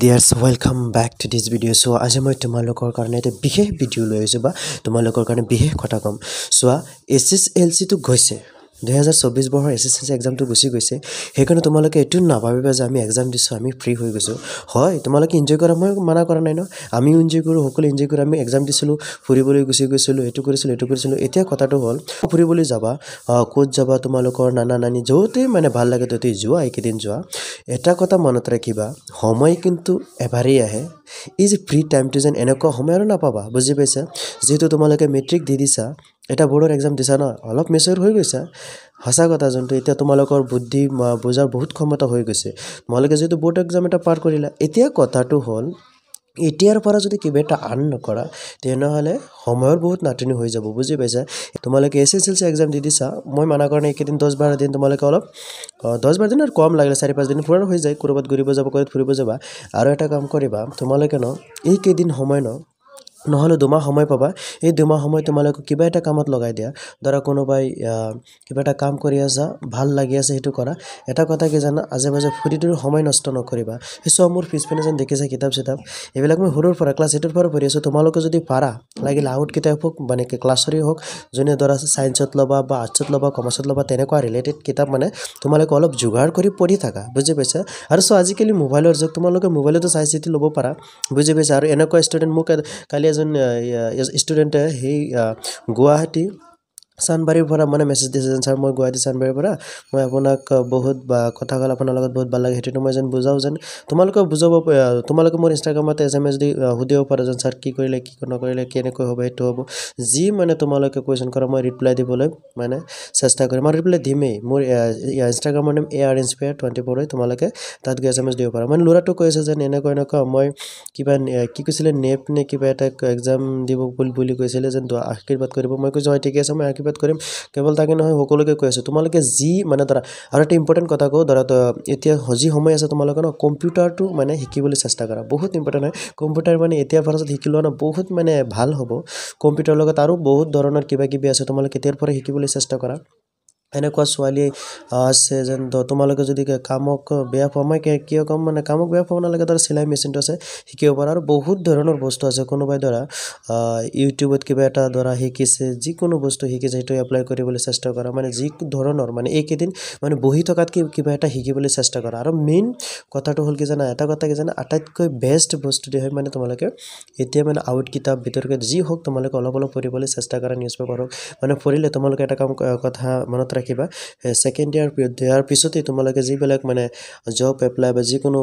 ডিয়াৰ্ছ welcome back to this video' চোৱা আজি মই তোমালোকৰ কাৰণে এটা বিশেষ ভিডিঅ' লৈ আহিছোঁ বা তোমালোকৰ কাৰণে বিশেষ কথা ক'ম চোৱা এছ এছ এল চিটো গৈছে দুহেজাৰ চৌবিছ বৰ্ষৰ এছ এছ এল চি এক্সামটো গুচি গৈছে সেইকাৰণে তোমালোকে এইটো নাভাবিবা যে আমি এক্সাম দিছোঁ আমি ফ্ৰী হৈ গৈছোঁ হয় তোমালোকে এনজয় কৰা মই মানা কৰা নাই ন আমিও এনজয় কৰোঁ সকলোৱে এনজয় কৰোঁ আমি এক্সাম দিছিলোঁ ফুৰিবলৈ গুচি গৈছিলোঁ এইটো কৰিছিলোঁ এইটো কৰিছিলোঁ এতিয়া কথাটো হ'ল ফুৰিবলৈ যাবা ক'ত যাবা তোমালোকৰ নানা নানি য'তেই মানে ভাল লাগে ত'তেই যোৱা এইকেইদিন যোৱা এটা কথা মনত ৰাখিবা সময় কিন্তু এবাৰেই আহে এই যে ফ্ৰী টাইমটো যেন এনেকুৱা সময় আৰু নাপাবা বুজি পাইছা যিহেতু তোমালোকে মেট্ৰিক দি দিছা এটা বোৰ্ডৰ এক্সাম দিছা ন অলপ মেচৰ হৈ গৈছা সঁচা কথা যোনটো এতিয়া তোমালোকৰ বুদ্ধি বুজাৰ বহুত ক্ষমতা হৈ গৈছে তোমালোকে যিহেতু বোৰ্ড এক্সাম এটা পাৰ কৰিলা এতিয়া কথাটো হ'ল এতিয়াৰ পৰা যদি কিবা এটা আৰ্ণ নকৰা তেনেহ'লে সময়ৰ বহুত নাটনি হৈ যাব বুজি পাইছা তোমালোকে S S L C exam দি দিছা মই মানা কৰা নাই এইকেইদিন দহ বাৰ দিন তোমালোকে অলপ দহ বাৰ দিনৰ কম লাগিলে চাৰি পাঁচদিন ফুৰাৰ হৈ যায় ক'ৰবাত ঘূৰিব যাব ক'ৰবাত ফুৰিব যাবা আৰু এটা কাম কৰিবা তোমালোকে ন এইকেইদিন সময় ন নহ'লে দুমাহ সময় পাবা এই দুমাহ সময় তোমালোকক কিবা এটা কামত লগাই দিয়া ধৰা কোনোবাই কিবা এটা কাম কৰি আছা ভাল লাগি আছে সেইটো কৰা এটা কথা কি জানা আজে বাজে তুৰি সময় নষ্ট নকৰিবা সেই চব মোৰ পিছপিনে যেন দেখিছা কিতাপ চিতাপ এইবিলাক মই সৰুৰ পৰা ক্লাছ এইটৰ পৰা পঢ়ি আছোঁ তোমালোকে যদি পাৰা লাগিলে আউট কিতাপ হওক মানে কি ক্লাছৰে হওক যোনে ধৰা ছায়েন্সত ল'বা বা আৰ্টছত ল'বা কমাৰ্চত ল'বা তেনেকুৱা ৰিলেটেড কিতাপ মানে তোমালোকে অলপ যোগাৰ কৰি পঢ়ি থাকা বুজি পাইছা আৰু চ' আজিকালি মোবাইলৰ যুগ তোমালোকে মোবাইলতো চাই চিতি ল'ব পাৰা বুজি পাইছা আৰু এনেকুৱা ষ্টুডেণ্ট মোক কালি এজন ষ্টুডেণ্টে সেই গুৱাহাটী চানবাৰীৰ পৰা মানে মেছেজ দিছে যেন ছাৰ মই গুৱাহাটী চানবাৰীৰ পৰা মই আপোনাক বহুত বা কথা ক'লে আপোনাৰ লগত বহুত ভাল লাগে সেইটোতো মই যেন বুজাওঁ যেন তোমালোকে বুজাব তোমালোকে মোৰ ইনষ্টাগ্ৰামত এছ এম এছ দি সুধিব পাৰা যেন ছাৰ কি কৰিলে কি নকৰিলে কেনেকৈ হ'ব সেইটো হ'ব যি মানে তোমালোকে কুৱেশ্যন কৰা মই ৰিপ্লাই দিবলৈ মানে চেষ্টা কৰিম মই ৰিপ্লাই দিমেই মোৰ ইনষ্টাগ্ৰামৰ name A R inspire twenty four হয় তোমালোকে তাত গৈ এছ এম এছ দিব পাৰা মানে ল'ৰাটো কৈ আছে যেন এনেকুৱা এনেকুৱা মই কিবা কি কৈছিলে নেপ নে কিবা এটা এক্সাম দিব বুলি কৈছিলে যেন আশীৰ্বাদ কৰিব মই কৈছোঁ হয় ঠিকে আছে মই আশীৰ্বাদ পাৰ্টিচিপেট কৰিম কেৱল তাকে নহয় সকলোকে কৈ আছোঁ তোমালোকে যি মানে ধৰা আৰু এটা ইম্পৰ্টেণ্ট কথা কওঁ ধৰা এতিয়া যি সময় আছে তোমালোকে ন কম্পিউটাৰটো মানে শিকিবলৈ চেষ্টা কৰা বহুত ইম্পৰ্টেণ্ট হয় কম্পিউটাৰ মানে এতিয়াৰ পৰা শিকি লোৱা ন বহুত মানে ভাল হ'ব কম্পিউটাৰৰ লগত আৰু বহুত ধৰণৰ কিবা কিবি আছে তোমালোকে এতিয়াৰ পৰা শিকিবলৈ চেষ্টা কৰা এনেকুৱা ছোৱালী আছে যেন তোমালোকে যদি কামক বেয়া পোৱা মই কিয় ক'ম মানে কামক বেয়া পাব নালাগে ধৰা চিলাই মেচিনটো আছে শিকিব পাৰা আৰু বহুত ধৰণৰ বস্তু আছে কোনোবাই ধৰা ইউটিউবত কিবা এটা ধৰা শিকিছে যিকোনো বস্তু শিকিছে সেইটো এপ্লাই কৰিবলৈ চেষ্টা কৰা মানে যি ধৰণৰ মানে এইকেইদিন মানে বহি থকাতকৈ কিবা এটা শিকিবলৈ চেষ্টা কৰা আৰু মেইন কথাটো হ'ল কি জানা এটা কথা কি জানা আটাইতকৈ বেষ্ট বস্তুটো হয় মানে তোমালোকে এতিয়া মানে আউট কিতাপ ভিতৰকৈ যি হওক তোমালোকে অলপ অলপ পঢ়িবলৈ চেষ্টা কৰা নিউজ পেপাৰ হওক মানে পঢ়িলে তোমালোকে এটা কাম কথা মনত ৰাখিব ৰাখিবা ছেকেণ্ড ইয়াৰ দিয়াৰ পিছতে তোমালোকে যিবিলাক মানে জব এপ্লাই বা যিকোনো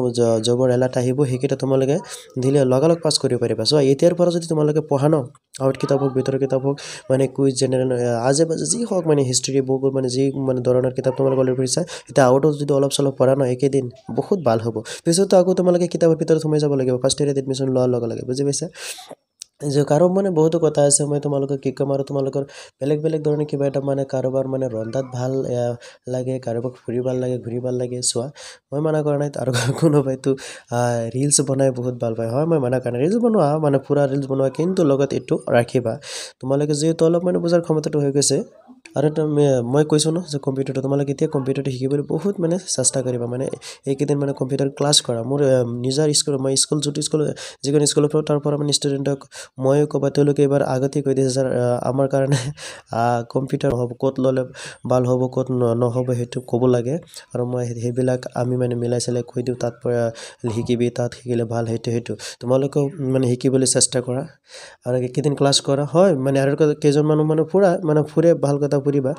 জবৰ এলাৰ্ট আহিব সেইকেইটা তোমালোকে দিলে লগালগ পাছ কৰিব পাৰিবা চ' এতিয়াৰ পৰা যদি তোমালোকে পঢ়া ন আউট কিতাপ হওক ভিতৰৰ কিতাপ হওক মানে কুইজ জেনেৰেল আজে বাজে যি হওক মানে হিষ্ট্ৰী বুক মানে যি মানে ধৰণৰ কিতাপ তোমালোকে লৈ ফুৰিছা এতিয়া আউটত যদি অলপ চলপ পঢ়া ন একেদিন বহুত ভাল হ'ব পিছতো আকৌ তোমালোকে কিতাপৰ ভিতৰত সোমাই যাব লাগিব ফাৰ্ষ্ট ইয়াৰত এডমিশ্যন লোৱাৰ লগে লগে বুজি পাইছা যে কাৰোবাৰ মানে বহুতো কথা আছে মই তোমালোকক কি ক'ম আৰু তোমালোকৰ বেলেগ বেলেগ ধৰণে কিবা এটা মানে কাৰোবাৰ মানে ৰন্ধাত ভাল লাগে কাৰোবাক ফুৰি ভাল লাগে ঘূৰি ভাল লাগে চোৱা মই মানা কৰা নাই আৰু কোনোবাইতো ৰিলচ বনাই বহুত ভাল পায় হয় মই মানা কৰা নাই ৰিলচ বনোৱা মানে পূৰা ৰিলচ বনোৱা কিন্তু লগত এইটো ৰাখিবা তোমালোকে যিহেতু অলপ মানে বুজাৰ ক্ষমতাটো হৈ গৈছে আৰু মই কৈছোঁ ন যে কম্পিউটাৰটো তোমালোকে এতিয়া কম্পিউটাৰটো শিকিবলৈ বহুত মানে চেষ্টা কৰিবা মানে এইকেইদিন মানে কম্পিউটাৰ ক্লাছ কৰা মোৰ নিজৰ স্কুল মই স্কুল যোনটো স্কুল যিকোনো স্কুলৰ পৰা তাৰ পৰা মানে ষ্টুডেণ্টক ময়ো ক'বা তেওঁলোকে এইবাৰ আগতে কৈ দিছে যে আমাৰ কাৰণে কম্পিউটাৰ হ'ব ক'ত ল'লে ভাল হ'ব ক'ত নহ'ব সেইটো ক'ব লাগে আৰু মই সেইবিলাক আমি মানে মিলাই চিলাই কৈ দিওঁ তাত পৰা শিকিবি তাত শিকিলে ভাল সেইটো সেইটো তোমালোকেও মানে শিকিবলৈ চেষ্টা কৰা আৰু এইকেইদিন ক্লাছ কৰা হয় মানে আৰু কেইজনমানো মানে ফুৰা মানে ফুৰে ভাল কথা ফুৰিবা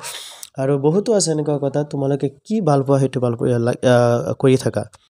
আৰু বহুতো আছে এনেকুৱা কথা তোমালোকে কি ভাল পোৱা সেইটো ভাল কৰি থাকা